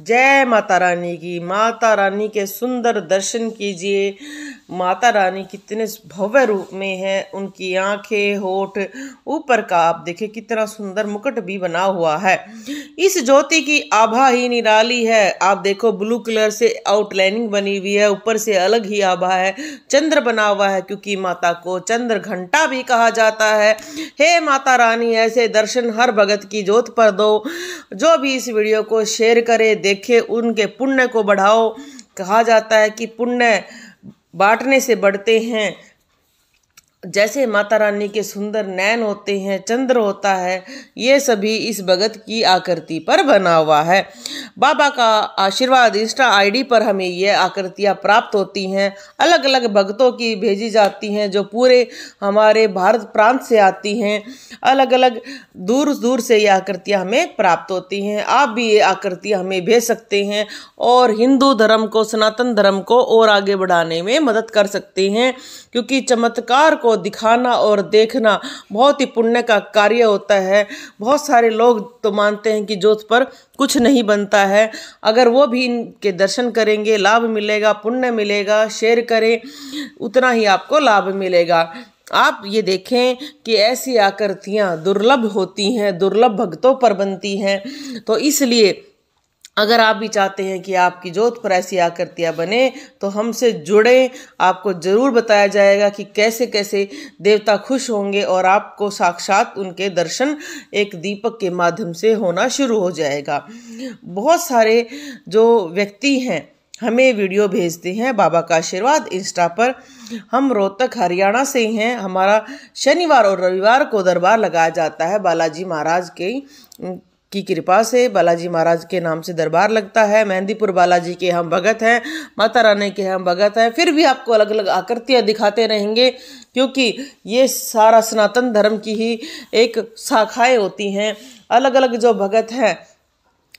जय माता रानी की माता रानी के सुंदर दर्शन कीजिए माता रानी कितने भव्य रूप में है उनकी आंखें होठ ऊपर का आप देखें कितना सुंदर मुकुट भी बना हुआ है इस ज्योति की आभा ही निराली है आप देखो ब्लू कलर से आउटलाइनिंग बनी हुई है ऊपर से अलग ही आभा है चंद्र बना हुआ है क्योंकि माता को चंद्र घंटा भी कहा जाता है हे माता रानी ऐसे दर्शन हर भगत की ज्योत पर दो जो भी इस वीडियो को शेयर करे देखे उनके पुण्य को बढ़ाओ कहा जाता है कि पुण्य बांटने से बढ़ते हैं जैसे माता रानी के सुंदर नैन होते हैं चंद्र होता है ये सभी इस भगत की आकृति पर बना हुआ है बाबा का आशीर्वाद इंस्टा आईडी पर हमें ये आकृतियाँ प्राप्त होती हैं अलग अलग भक्तों की भेजी जाती हैं जो पूरे हमारे भारत प्रांत से आती हैं अलग अलग दूर दूर से ये आकृतियाँ हमें प्राप्त होती हैं आप भी ये आकृतियाँ हमें भेज सकते हैं और हिंदू धर्म को सनातन धर्म को और आगे बढ़ाने में मदद कर सकते हैं क्योंकि चमत्कार को दिखाना और देखना बहुत ही पुण्य का कार्य होता है बहुत सारे लोग तो मानते हैं कि जोत पर कुछ नहीं बनता है अगर वो भी इनके दर्शन करेंगे लाभ मिलेगा पुण्य मिलेगा शेयर करें उतना ही आपको लाभ मिलेगा आप ये देखें कि ऐसी आकृतियाँ दुर्लभ होती हैं दुर्लभ भक्तों पर बनती हैं तो इसलिए अगर आप भी चाहते हैं कि आपकी जोधपुर ऐसी आकृतियाँ बने तो हमसे जुड़ें आपको ज़रूर बताया जाएगा कि कैसे कैसे देवता खुश होंगे और आपको साक्षात उनके दर्शन एक दीपक के माध्यम से होना शुरू हो जाएगा बहुत सारे जो व्यक्ति हैं हमें वीडियो भेजते हैं बाबा का आशीर्वाद इंस्टा पर हम रोहतक हरियाणा से ही हैं हमारा शनिवार और रविवार को दरबार लगाया जाता है बालाजी महाराज के की कृपा से बालाजी महाराज के नाम से दरबार लगता है मेहंदीपुर बालाजी के हम भगत हैं माता रानी के हम भगत हैं फिर भी आपको अलग अलग आकृतियाँ दिखाते रहेंगे क्योंकि ये सारा सनातन धर्म की ही एक शाखाएँ होती हैं अलग अलग जो भगत हैं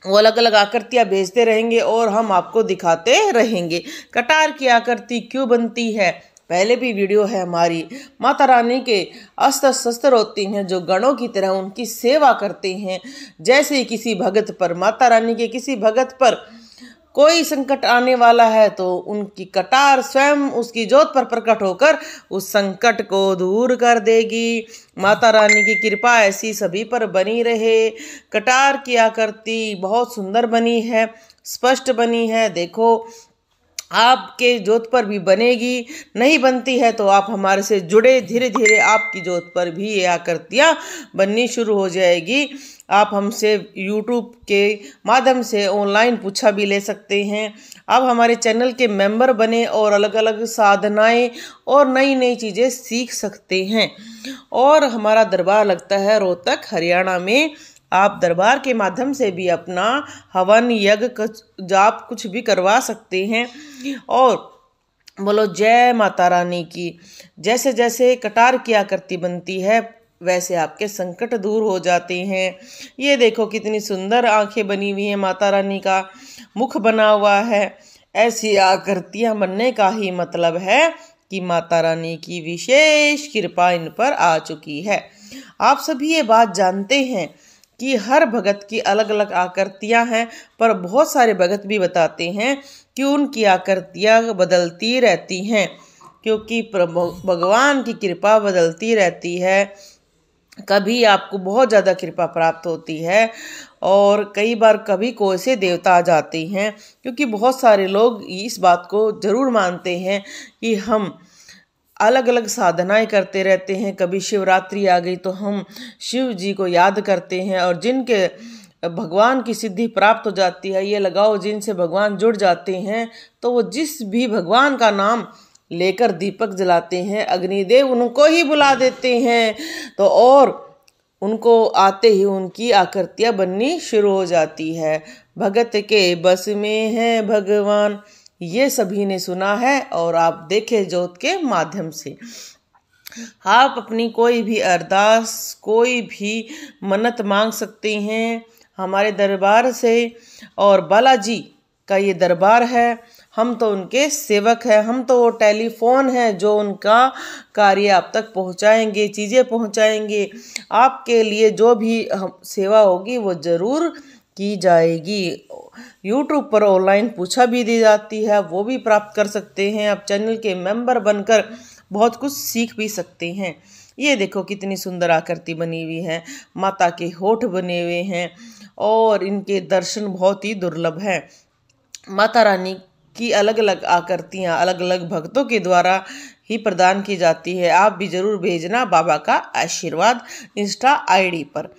वो अलग अलग आकृतियाँ भेजते रहेंगे और हम आपको दिखाते रहेंगे कटार की आकृति क्यों बनती है पहले भी वीडियो है हमारी माता रानी के अस्त्र शस्त्र होती हैं जो गणों की तरह उनकी सेवा करते हैं जैसे किसी भगत पर माता रानी के किसी भगत पर कोई संकट आने वाला है तो उनकी कटार स्वयं उसकी जोत पर प्रकट होकर उस संकट को दूर कर देगी माता रानी की कृपा ऐसी सभी पर बनी रहे कटार की आकृति बहुत सुंदर बनी है स्पष्ट बनी है देखो आपके जोत पर भी बनेगी नहीं बनती है तो आप हमारे से जुड़े धीरे धीरे आपकी जोत पर भी ये आकृतियाँ बननी शुरू हो जाएगी आप हमसे यूट्यूब के माध्यम से ऑनलाइन पूछा भी ले सकते हैं आप हमारे चैनल के मेंबर बने और अलग अलग साधनाएं और नई नई चीज़ें सीख सकते हैं और हमारा दरबार लगता है रोहतक हरियाणा में आप दरबार के माध्यम से भी अपना हवन यज्ञ जाप कुछ भी करवा सकते हैं और बोलो जय माता रानी की जैसे जैसे कटार की आकृति बनती है वैसे आपके संकट दूर हो जाते हैं ये देखो कितनी सुंदर आंखें बनी हुई हैं माता रानी का मुख बना हुआ है ऐसी आकृतियाँ बनने का ही मतलब है कि माता रानी की विशेष कृपा इन पर आ चुकी है आप सभी ये बात जानते हैं कि हर भगत की अलग अलग आकृतियां हैं पर बहुत सारे भगत भी बताते हैं कि उनकी आकृतियां बदलती रहती हैं क्योंकि भगवान की कृपा बदलती रहती है कभी आपको बहुत ज़्यादा कृपा प्राप्त होती है और कई बार कभी कोई से देवता आ जाते हैं क्योंकि बहुत सारे लोग इस बात को ज़रूर मानते हैं कि हम अलग अलग साधनाएं करते रहते हैं कभी शिवरात्रि आ गई तो हम शिव जी को याद करते हैं और जिनके भगवान की सिद्धि प्राप्त हो जाती है ये लगाओ जिनसे भगवान जुड़ जाते हैं तो वो जिस भी भगवान का नाम लेकर दीपक जलाते हैं अग्निदेव उनको ही बुला देते हैं तो और उनको आते ही उनकी आकृतियाँ बननी शुरू हो जाती है भगत के बस में है भगवान ये सभी ने सुना है और आप देखे जोत के माध्यम से आप अपनी कोई भी अरदास कोई भी मन्नत मांग सकते हैं हमारे दरबार से और बालाजी का ये दरबार है हम तो उनके सेवक हैं हम तो वो टेलीफोन हैं जो उनका कार्य आप तक पहुंचाएंगे चीज़ें पहुंचाएंगे आपके लिए जो भी हम सेवा होगी वो ज़रूर की जाएगी यूट्यूब पर ऑनलाइन पूछा भी दी जाती है वो भी प्राप्त कर सकते हैं आप चैनल के मेंबर बनकर बहुत कुछ सीख भी सकते हैं ये देखो कितनी सुंदर आकृति बनी हुई है माता के होठ बने हुए हैं और इनके दर्शन बहुत ही दुर्लभ हैं माता रानी की अलग अलग आकृतियाँ अलग अलग भक्तों के द्वारा ही प्रदान की जाती है आप भी ज़रूर भेजना बाबा का आशीर्वाद इंस्टा आईडी पर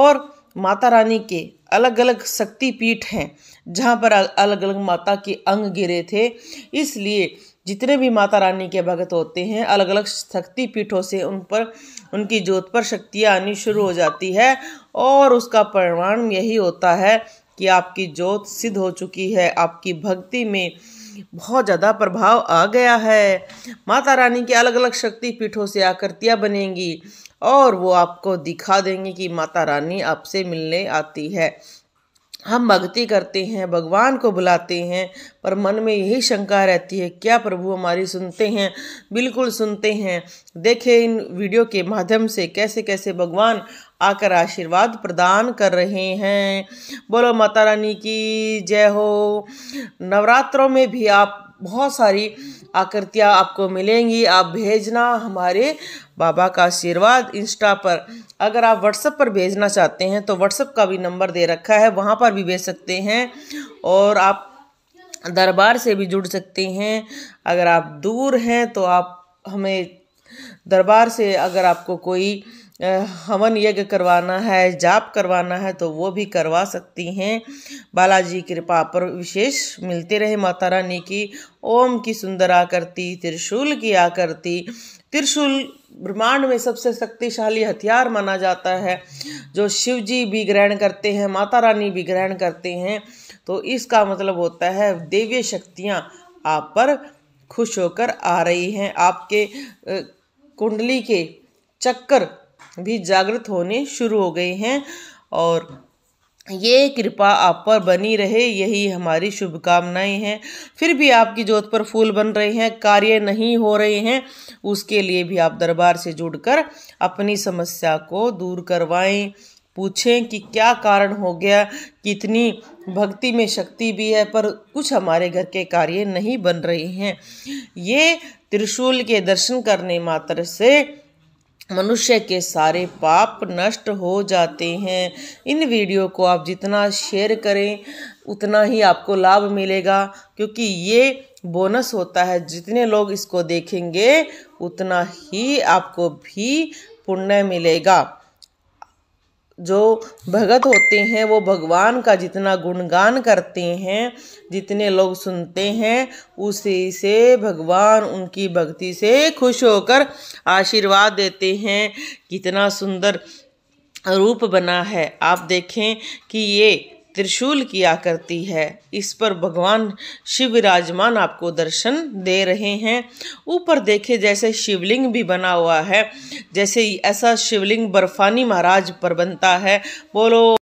और माता रानी के अलग अलग शक्ति पीठ हैं जहाँ पर अलग अलग माता के अंग गिरे थे इसलिए जितने भी माता रानी के भगत होते हैं अलग अलग शक्ति पीठों से उन पर उनकी जोत पर शक्तियाँ आनी शुरू हो जाती है और उसका परिणाम यही होता है कि आपकी जोत सिद्ध हो चुकी है आपकी भक्ति में बहुत ज़्यादा प्रभाव आ गया है माता रानी की अलग अलग शक्ति पीठों से आकृतियाँ बनेंगी और वो आपको दिखा देंगे कि माता रानी आपसे मिलने आती है हम भक्ति करते हैं भगवान को बुलाते हैं पर मन में यही शंका रहती है क्या प्रभु हमारी सुनते हैं बिल्कुल सुनते हैं देखें इन वीडियो के माध्यम से कैसे कैसे भगवान आकर आशीर्वाद प्रदान कर रहे हैं बोलो माता रानी की जय हो नवरात्रों में भी आप बहुत सारी आकृतियाँ आपको मिलेंगी आप भेजना हमारे बाबा का आशीर्वाद इंस्टा पर अगर आप व्हाट्सएप पर भेजना चाहते हैं तो व्हाट्सएप का भी नंबर दे रखा है वहाँ पर भी भेज सकते हैं और आप दरबार से भी जुड़ सकते हैं अगर आप दूर हैं तो आप हमें दरबार से अगर आपको कोई हवन यज्ञ करवाना है जाप करवाना है तो वो भी करवा सकती हैं बालाजी कृपा पर विशेष मिलते रहे माता रानी की ओम की सुंदर आकृति त्रिशूल की आकृति त्रिशूल ब्रह्मांड में सबसे शक्तिशाली हथियार माना जाता है जो शिव जी भी ग्रहण करते हैं माता रानी भी ग्रहण करते हैं तो इसका मतलब होता है देवी शक्तियाँ आप पर खुश होकर आ रही हैं आपके कुंडली के चक्कर भी जागृत होने शुरू हो गए हैं और ये कृपा आप पर बनी रहे यही हमारी शुभकामनाएं हैं फिर भी आपकी जोत पर फूल बन रहे हैं कार्य नहीं हो रहे हैं उसके लिए भी आप दरबार से जुड़कर अपनी समस्या को दूर करवाएं पूछें कि क्या कारण हो गया कितनी भक्ति में शक्ति भी है पर कुछ हमारे घर के कार्य नहीं बन रहे हैं ये त्रिशूल के दर्शन करने मात्र से मनुष्य के सारे पाप नष्ट हो जाते हैं इन वीडियो को आप जितना शेयर करें उतना ही आपको लाभ मिलेगा क्योंकि ये बोनस होता है जितने लोग इसको देखेंगे उतना ही आपको भी पुण्य मिलेगा जो भगत होते हैं वो भगवान का जितना गुणगान करते हैं जितने लोग सुनते हैं उसी से भगवान उनकी भक्ति से खुश होकर आशीर्वाद देते हैं कितना सुंदर रूप बना है आप देखें कि ये त्रिशूल किया करती है इस पर भगवान शिव विराजमान आपको दर्शन दे रहे हैं ऊपर देखे जैसे शिवलिंग भी बना हुआ है जैसे ऐसा शिवलिंग बर्फानी महाराज पर बनता है बोलो